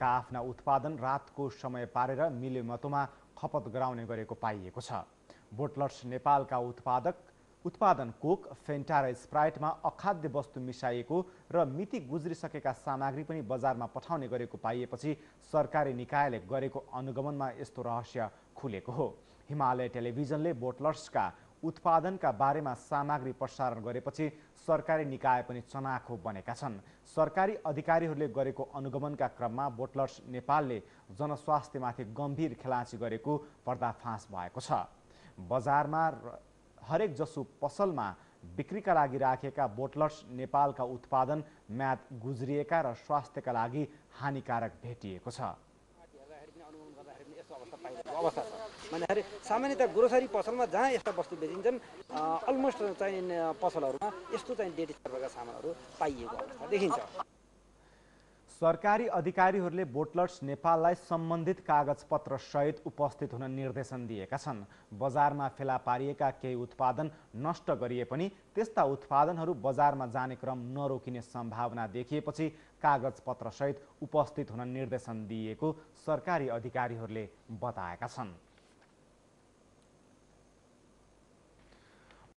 का आफ्ना उत्पादन रातको समय पारेर मिलेमतोमा खपत गराउने गरेको पाइएको छ बोटलर्स नेपालका उत्पादक उत्पादन कोक फेन्टा र स्प्राइटमा अखाद्य वस्तु मिसाइएको र मिति गुज्रिसकेका सामग्री पनि बजारमा पठाउने गरेको पाइएपछि सरकारी निकायले गरेको अनुगमनमा यस्तो रहस्य खुलेको हो हिमालय टेलिभिजनले बोटलर्सका उत्पादनका बारेमा सामग्री प्रसारण गरेपछि सरकारी निकाय पनि चनाखो बनेका छन् सरकारी अधिकारीहरूले गरेको अनुगमनका क्रममा बोटलर्स नेपालले जनस्वास्थ्यमाथि गम्भीर खेलाँची गरेको पर्दाफाँस भएको छ बजारमा हरेक जसो पसलमा बिक्रीका लागि राखेका बोटलर्स नेपालका उत्पादन म्याद गुज्रिएका र स्वास्थ्यका लागि हानिकारक भेटिएको छ भन्दाखेरि सामान्यतया ग्रोसरी पसलमा जहाँ यस्ता वस्तु बेचिन्छन् अलमोस्ट चाहिँ पसलहरूमा यस्तो चाहिँ डेटी सर्भका सामानहरू पाइएको अवस्था देखिन्छ सरकारी अधिकारीहरूले बोटलर्स नेपाललाई सम्बन्धित कागजपत्र सहित उपस्थित हुन निर्देशन दिएका छन् बजारमा फेला पारिएका केही उत्पादन नष्ट गरिए पनि त्यस्ता उत्पादनहरू बजारमा जाने क्रम नरोकिने सम्भावना देखिएपछि सहित उपस्थित हुन निर्देशन दिएको सरकारी अधिकारीहरूले बताएका छन्